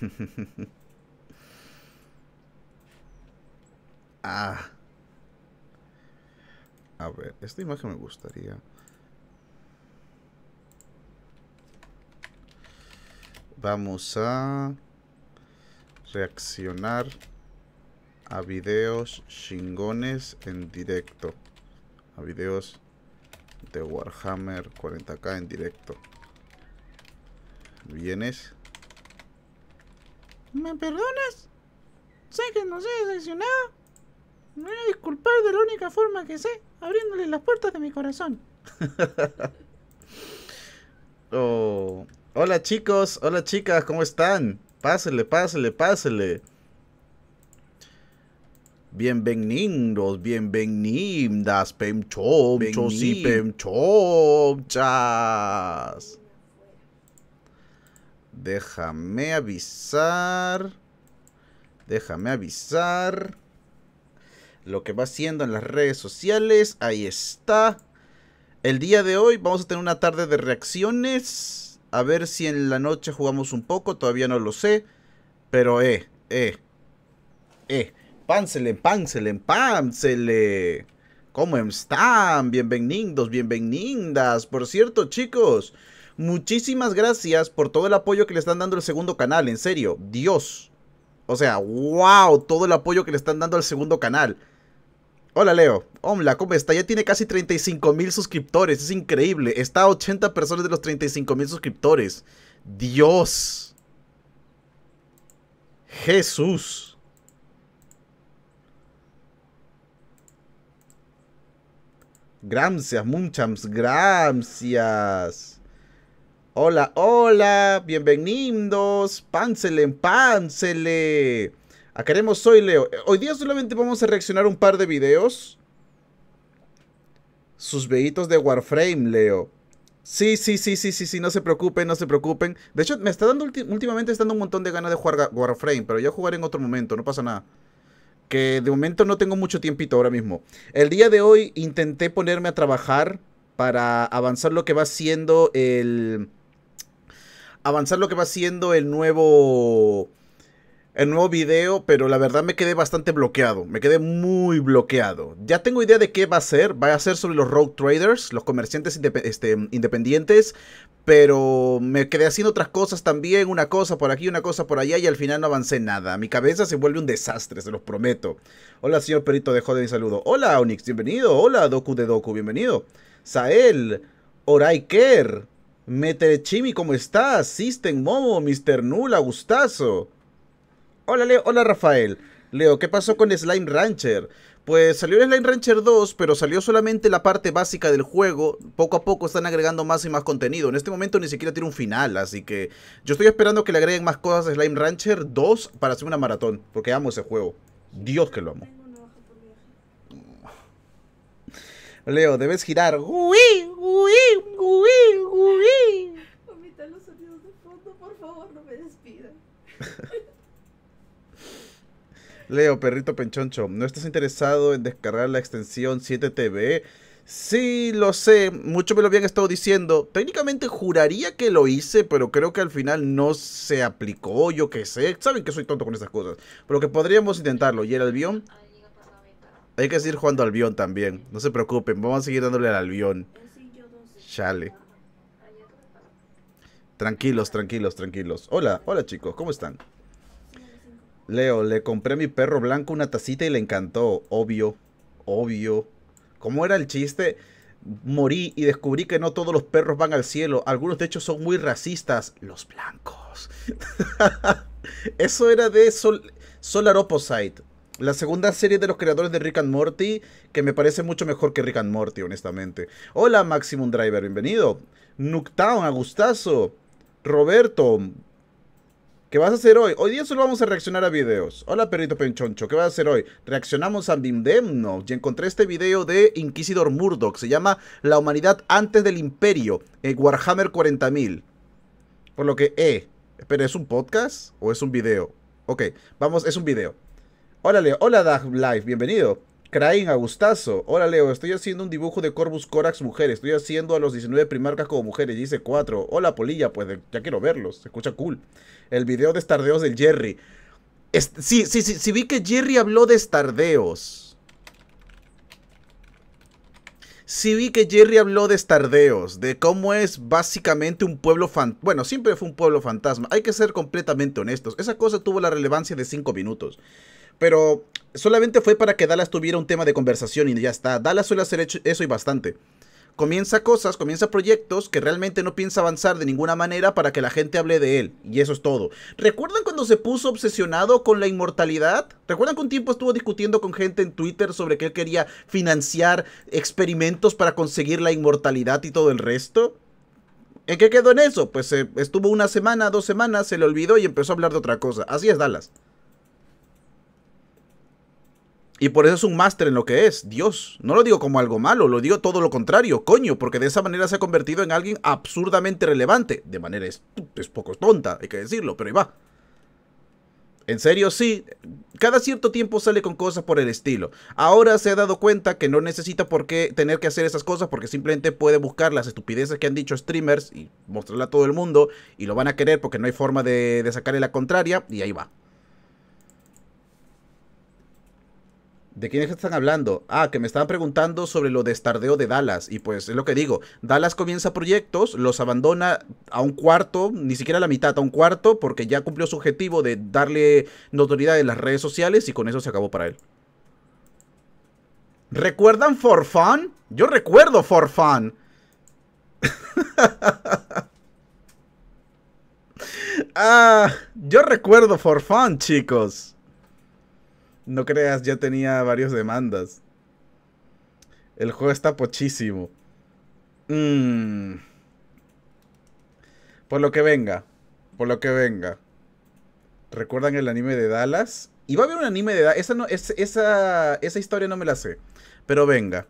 ah. A ver, esta imagen me gustaría. Vamos a reaccionar a videos chingones en directo. A videos de Warhammer 40k en directo. ¿Vienes? ¿Me perdonas? Sé que no soy decepcionado. Me voy a disculpar de la única forma que sé, abriéndole las puertas de mi corazón. oh. Hola chicos, hola chicas, ¿cómo están? Pásele, pásele, pásele. Bienvenidos, bienvenidas, pemchom, y pemchomchas. Déjame avisar. Déjame avisar. Lo que va haciendo en las redes sociales. Ahí está. El día de hoy vamos a tener una tarde de reacciones. A ver si en la noche jugamos un poco. Todavía no lo sé. Pero eh, eh. Eh. Pánsele, pánsele, pánsele. ¿Cómo están? Bienvenidos, bienvenidas. Por cierto, chicos. Muchísimas gracias por todo el apoyo que le están dando al segundo canal, en serio, Dios. O sea, wow, todo el apoyo que le están dando al segundo canal. Hola Leo, Homla, ¿cómo está? Ya tiene casi 35 mil suscriptores, es increíble. Está a 80 personas de los 35 mil suscriptores. Dios. Jesús. Gracias, muchas gracias. Hola, hola, bienvenidos, pánsele, pánsele. A queremos soy Leo. Hoy día solamente vamos a reaccionar un par de videos. Sus vellitos de Warframe, Leo. Sí, sí, sí, sí, sí, sí, no se preocupen, no se preocupen. De hecho, me está dando últimamente está un montón de ganas de jugar Warframe, pero ya jugaré en otro momento, no pasa nada. Que de momento no tengo mucho tiempito ahora mismo. El día de hoy intenté ponerme a trabajar para avanzar lo que va siendo el avanzar lo que va siendo el nuevo el nuevo video, pero la verdad me quedé bastante bloqueado, me quedé muy bloqueado. Ya tengo idea de qué va a ser, va a ser sobre los Rogue traders, los comerciantes este, independientes, pero me quedé haciendo otras cosas también, una cosa por aquí, una cosa por allá, y al final no avancé nada. Mi cabeza se vuelve un desastre, se los prometo. Hola, señor Perito, de de mi saludo. Hola, Onyx, bienvenido. Hola, Doku de Doku, bienvenido. Sael, Oraiker, Meterechimi, ¿cómo estás? System, Momo, Mr. Nula, gustazo. Hola Leo, hola Rafael. Leo, ¿qué pasó con Slime Rancher? Pues salió Slime Rancher 2, pero salió solamente la parte básica del juego. Poco a poco están agregando más y más contenido. En este momento ni siquiera tiene un final, así que yo estoy esperando que le agreguen más cosas a Slime Rancher 2 para hacer una maratón, porque amo ese juego. Dios que lo amo. Leo, debes girar. no me Leo, perrito penchoncho, ¿no estás interesado en descargar la extensión 7TV? Sí, lo sé, mucho me lo habían estado diciendo. Técnicamente juraría que lo hice, pero creo que al final no se aplicó, yo qué sé. Saben que soy tonto con esas cosas. Pero que podríamos intentarlo. ¿Y el albión? Hay que seguir jugando avión también. No se preocupen, vamos a seguir dándole al Albion. Chale. Tranquilos, tranquilos, tranquilos. Hola, hola chicos, ¿cómo están? Leo, le compré a mi perro blanco una tacita y le encantó. Obvio, obvio. ¿Cómo era el chiste? Morí y descubrí que no todos los perros van al cielo. Algunos de hecho son muy racistas. Los blancos. Eso era de Solar Opposite. La segunda serie de los creadores de Rick and Morty, que me parece mucho mejor que Rick and Morty, honestamente. Hola Maximum Driver, bienvenido. Nuketown, a gustazo. Roberto, ¿qué vas a hacer hoy? Hoy día solo vamos a reaccionar a videos. Hola perrito penchoncho, ¿qué vas a hacer hoy? Reaccionamos a Bimdemno y encontré este video de Inquisidor Murdoch. Se llama La humanidad antes del imperio, en Warhammer 40.000. Por lo que, eh, espera, ¿es un podcast o es un video? Ok, vamos, es un video. Leo! hola Dag Live, bienvenido. Crying a gustazo. Hola Leo, estoy haciendo un dibujo de Corvus Corax mujer. Estoy haciendo a los 19 primarcas como mujeres. Dice 4. Hola Polilla, pues ya quiero verlos. Se escucha cool. El video de estardeos del Jerry. sí, sí, sí, sí, vi que Jerry habló de estardeos. Si vi que Jerry habló de estardeos, de cómo es básicamente un pueblo fantasma. Bueno, siempre fue un pueblo fantasma. Hay que ser completamente honestos. Esa cosa tuvo la relevancia de 5 minutos. Pero solamente fue para que Dallas tuviera un tema de conversación y ya está. Dallas suele hacer eso y bastante. Comienza cosas, comienza proyectos que realmente no piensa avanzar de ninguna manera para que la gente hable de él. Y eso es todo. ¿Recuerdan cuando se puso obsesionado con la inmortalidad? ¿Recuerdan que un tiempo estuvo discutiendo con gente en Twitter sobre que él quería financiar experimentos para conseguir la inmortalidad y todo el resto? ¿En qué quedó en eso? Pues eh, estuvo una semana, dos semanas, se le olvidó y empezó a hablar de otra cosa. Así es Dallas. Y por eso es un máster en lo que es, Dios. No lo digo como algo malo, lo digo todo lo contrario, coño, porque de esa manera se ha convertido en alguien absurdamente relevante. De manera es, es poco tonta, hay que decirlo, pero ahí va. En serio, sí. Cada cierto tiempo sale con cosas por el estilo. Ahora se ha dado cuenta que no necesita por qué tener que hacer esas cosas porque simplemente puede buscar las estupideces que han dicho streamers y mostrarla a todo el mundo y lo van a querer porque no hay forma de, de sacarle la contraria y ahí va. ¿De quiénes están hablando? Ah, que me estaban preguntando sobre lo de estardeo de Dallas. Y pues es lo que digo. Dallas comienza proyectos, los abandona a un cuarto, ni siquiera la mitad, a un cuarto, porque ya cumplió su objetivo de darle notoriedad en las redes sociales y con eso se acabó para él. ¿Recuerdan For Fun? Yo recuerdo For Fun. ah, yo recuerdo For Fun, chicos. No creas, ya tenía varias demandas. El juego está pochísimo. Mm. Por lo que venga. Por lo que venga. ¿Recuerdan el anime de Dallas? Y va a haber un anime de Dallas. Esa, no, esa, esa historia no me la sé. Pero venga.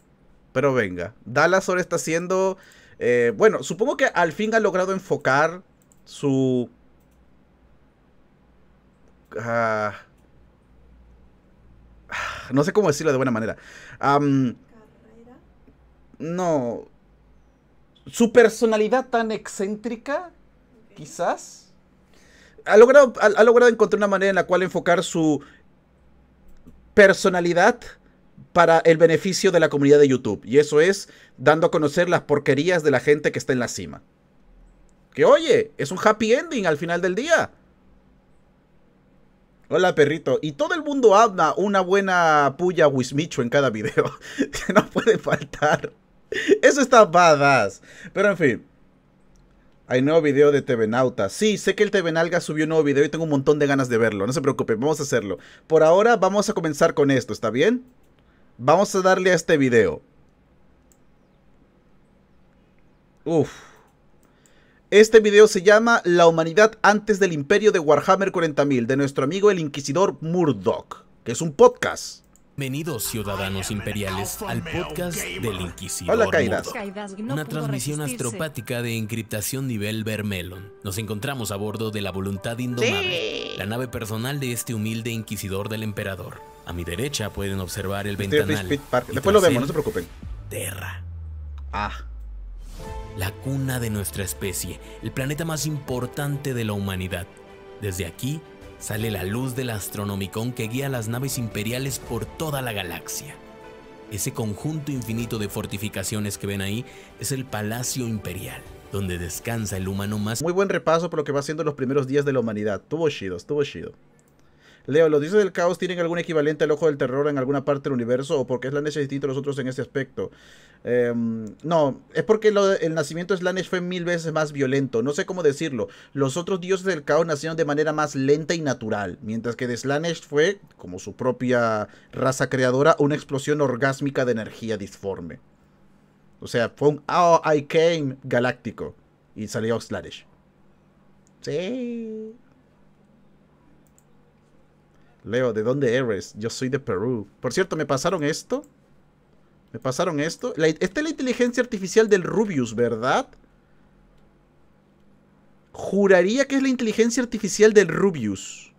Pero venga. Dallas ahora está siendo... Eh, bueno, supongo que al fin ha logrado enfocar su... Ah, no sé cómo decirlo de buena manera. no. Su personalidad tan excéntrica, quizás. Ha logrado, ha logrado encontrar una manera en la cual enfocar su personalidad para el beneficio de la comunidad de YouTube. Y eso es dando a conocer las porquerías de la gente que está en la cima. Que oye, es un happy ending al final del día. Hola perrito. Y todo el mundo habla una buena puya Wismicho en cada video. Que no puede faltar. Eso está badass. Pero en fin. Hay nuevo video de TV Sí, sé que el TV subió un nuevo video y tengo un montón de ganas de verlo. No se preocupe, vamos a hacerlo. Por ahora vamos a comenzar con esto, ¿está bien? Vamos a darle a este video. Uff este video se llama La humanidad antes del imperio de Warhammer 40.000 de nuestro amigo el inquisidor Murdoch, que es un podcast. Bienvenidos ciudadanos imperiales al podcast del Inquisidor Hola, caídas. una transmisión astropática de encriptación nivel Vermelon. Nos encontramos a bordo de la Voluntad Indomable, la nave personal de este humilde Inquisidor del Emperador. A mi derecha pueden observar el ventanal. Después lo vemos, no se preocupen. Terra. Ah la cuna de nuestra especie, el planeta más importante de la humanidad. Desde aquí sale la luz del Astronomicon que guía las naves imperiales por toda la galaxia. Ese conjunto infinito de fortificaciones que ven ahí es el Palacio Imperial, donde descansa el humano más... Muy buen repaso por lo que va siendo los primeros días de la humanidad. Estuvo chido, estuvo chido. Leo, ¿los dioses del caos tienen algún equivalente al ojo del terror en alguna parte del universo o porque qué Slanesh es distinto a los otros en este aspecto? Em, no, es porque el nacimiento de Slanesh fue mil veces más violento. No sé cómo decirlo. Los otros dioses del caos nacieron de manera más lenta y natural, mientras que de Slanesh fue, como su propia raza creadora, una explosión orgásmica de energía disforme. O sea, fue un Oh, I came galáctico. Y salió Slanesh. Sí. Leo, ¿de dónde eres? Yo soy de Perú. Por cierto, me pasaron esto. Me pasaron esto. esta es la inteligencia artificial del Rubius, ¿verdad? Juraría que es la inteligencia artificial del Rubius.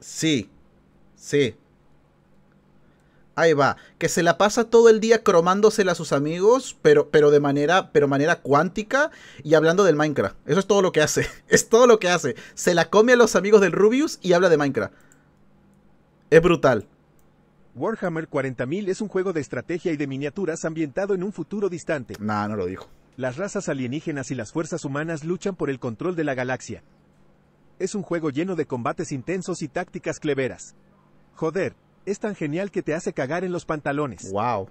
Sí. Sí. Ahí va, que se la pasa todo el día cromándosela a sus amigos, pero, pero de manera, pero manera cuántica y hablando del Minecraft. Eso es todo lo que hace. Es todo lo que hace. Se la come a los amigos del Rubius y habla de Minecraft. Es brutal. Warhammer 40.000 es un juego de estrategia y de miniaturas ambientado en un futuro distante. Nah, no lo dijo. Las razas alienígenas y las fuerzas humanas luchan por el control de la galaxia. Es un juego lleno de combates intensos y tácticas cleveras. Joder, es tan genial que te hace cagar en los pantalones. ¡Wow!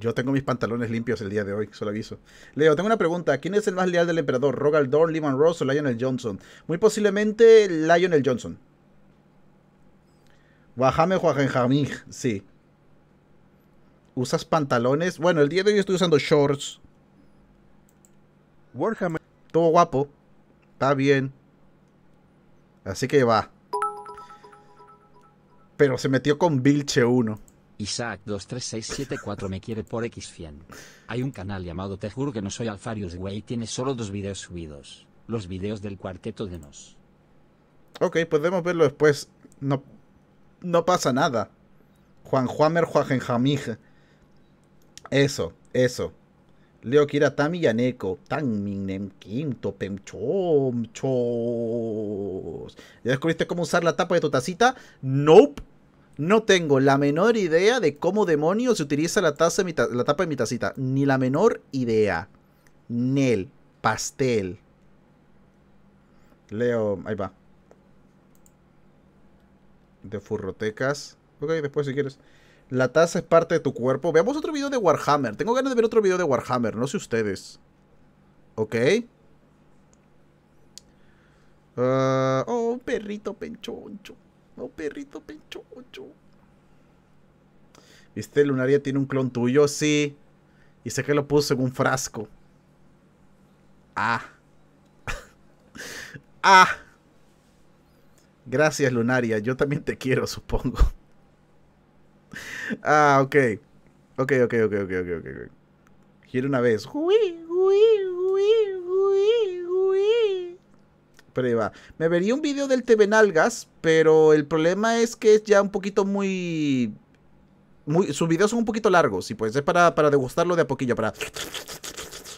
Yo tengo mis pantalones limpios el día de hoy, solo aviso. Leo, tengo una pregunta. ¿Quién es el más leal del emperador? ¿Rogal Dorn, Lee Ross o Lionel Johnson? Muy posiblemente Lionel Johnson. Wahame sí. ¿Usas pantalones? Bueno, el día de hoy estoy usando shorts. Todo guapo. Está bien. Así que va pero se metió con Vilche 1. Isaac 23674 me quiere por X100. Hay un canal llamado Te que no soy Alfarius Way y tiene solo dos videos subidos. Los videos del cuarteto de Nos. Ok, podemos verlo después. No, no pasa nada. Juan Juamer Juajenjamige. Eso, eso. Leo Kira Tami Yaneko. Tan Minem Quinto chos. ¿Ya descubriste cómo usar la tapa de tu tacita? Nope. No tengo la menor idea de cómo demonios se utiliza la, la tapa de mi tacita. Ni la menor idea. Nel. Pastel. Leo. Ahí va. De furrotecas. Ok, después si quieres. La taza es parte de tu cuerpo. Veamos otro video de Warhammer. Tengo ganas de ver otro video de Warhammer. No sé ustedes. Ok. Ah, oh, perrito penchoncho. Oh, perrito penchoncho. ¿Viste? Lunaria tiene un clon tuyo. Sí. Y sé que lo puso en un frasco. Ah. ah. Gracias, Lunaria. Yo también te quiero, supongo ah, ok. Ok, ok, ok, ok, ok, ok. Gira una vez. Pero ahí va. Me vería un video del TV pero el problema es que es ya un poquito muy... sus videos son un poquito largos, y pues es para, para degustarlo de a poquillo, para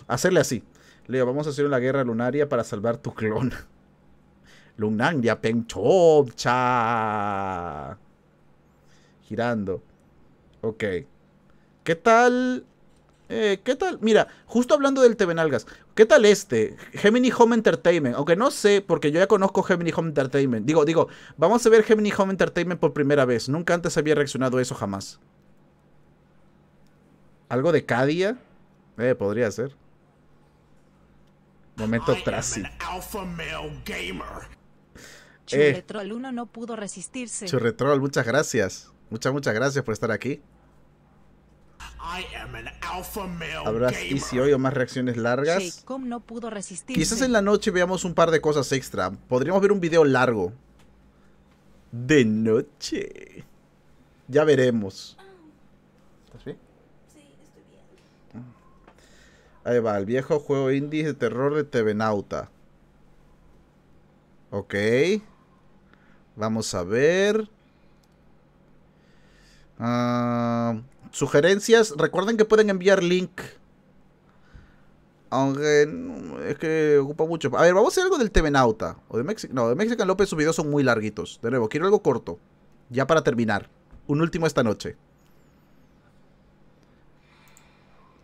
hacerle así. Leo, vamos a hacer una guerra lunaria para salvar tu clon. LUNANGIA ya Girando. Ok. ¿Qué tal? Eh, ¿Qué tal? Mira, justo hablando del TV ¿qué tal este? Gemini Home Entertainment. Aunque no sé, porque yo ya conozco Gemini Home Entertainment. Digo, digo, vamos a ver Gemini Home Entertainment por primera vez. Nunca antes había reaccionado a eso jamás. ¿Algo de Cadia? Eh, podría ser. Momento Tracy. Churretrol 1 no pudo resistirse. Churretrol, muchas gracias. Muchas, muchas gracias por estar aquí. Habrá si hoy o más reacciones largas. Quizás en la noche veamos un par de cosas extra. Podríamos ver un video largo. De noche. Ya veremos. ¿Estás bien? Sí, estoy bien. Ahí va, el viejo juego indie de terror de Tevenauta. Ok. Vamos a ver. Ah sugerencias, recuerden que pueden enviar link. Aunque es que ocupa mucho. A ver, vamos a hacer algo del TV de No, de Mexican López sus videos son muy larguitos. De nuevo, quiero algo corto. Ya para terminar. Un último esta noche.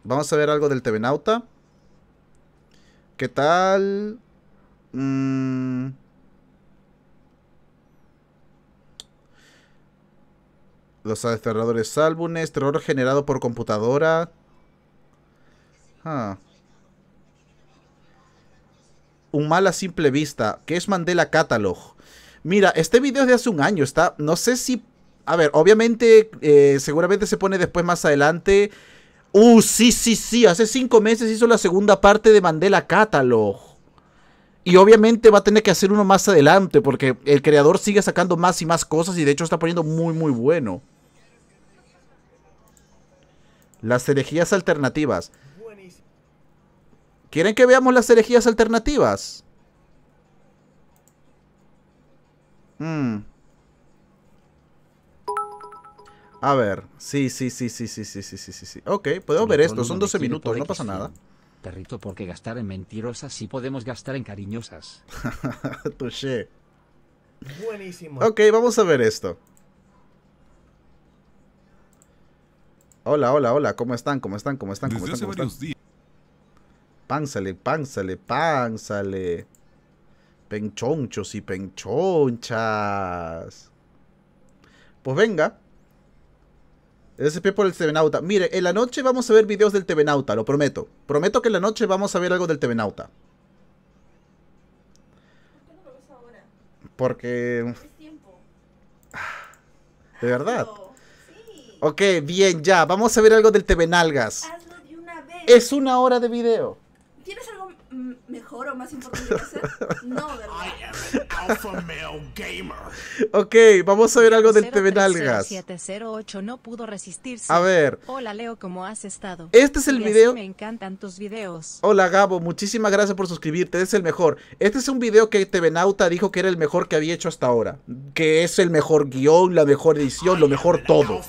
Vamos a ver algo del TV ¿Qué tal? Mmm. Los aterradores álbumes, terror generado por computadora. Ah. Un mal a simple vista, que es Mandela Catalog. Mira, este video es de hace un año, está. No sé si. A ver, obviamente, eh, seguramente se pone después más adelante. Uh, sí, sí, sí. Hace cinco meses hizo la segunda parte de Mandela Catalog. Y obviamente va a tener que hacer uno más adelante, porque el creador sigue sacando más y más cosas y de hecho está poniendo muy, muy bueno. Las herejías alternativas. ¿Quieren que veamos las herejías alternativas? Mm. A ver, sí, sí, sí, sí, sí, sí, sí, sí, sí. sí. Ok, puedo ver esto, son 12 minutos, no pasa nada. Perrito, porque gastar en mentirosas sí podemos gastar en cariñosas. Ok, vamos a ver esto. Hola, hola, hola, ¿cómo están? ¿Cómo están? ¿Cómo están? ¿Cómo Desde están? Hace ¿Cómo Días. Penchonchos y penchonchas. Pues venga. SP por el Tevenauta. Mire, en la noche vamos a ver videos del Tevenauta, lo prometo. Prometo que en la noche vamos a ver algo del Tevenauta. ¿Por qué ahora? Porque... tiempo. De verdad. Ok, bien, ya. Vamos a ver algo del TV Nalgas. Hazlo de una vez. Es una hora de video. ¿Tienes algo mejor o más importante que hacer? No, ¿verdad? ok, vamos a ver algo del TV no pudo resistirse. A ver. Hola Leo, ¿cómo has estado? Este es el video. Me encantan tus videos. Hola Gabo, muchísimas gracias por suscribirte, es el mejor. Este es un video que Tevenauta dijo que era el mejor que había hecho hasta ahora. Que es el mejor guión, la mejor edición, lo mejor todo.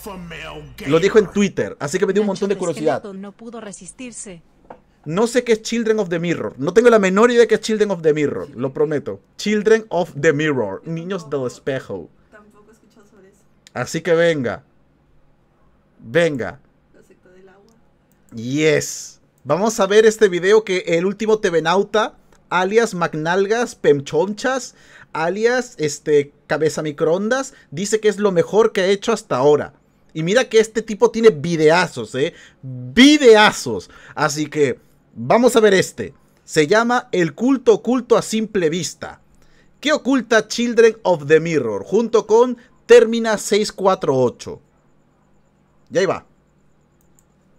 Lo dijo en Twitter, así que me dio un montón de curiosidad. No pudo resistirse. No sé qué es Children of the Mirror. No tengo la menor idea de qué es Children of the Mirror, lo prometo. Children of the Mirror, niños del espejo. Tampoco he escuchado sobre eso. Así que venga. Venga. Yes. Vamos a ver este video que el último Tevenauta, alias Magnalgas, Pemchonchas, alias este Cabeza Microondas, dice que es lo mejor que ha hecho hasta ahora. Y mira que este tipo tiene videazos, ¿eh? Videazos. Así que Vamos a ver este. Se llama El culto oculto a simple vista. ¿Qué oculta Children of the Mirror? Junto con Termina 648. Y ahí va.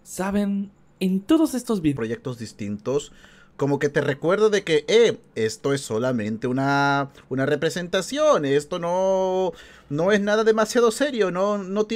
Saben, en todos estos vídeos. Proyectos distintos como que te recuerdo de que, eh, esto es solamente una, una representación, esto no, no es nada demasiado serio, no, no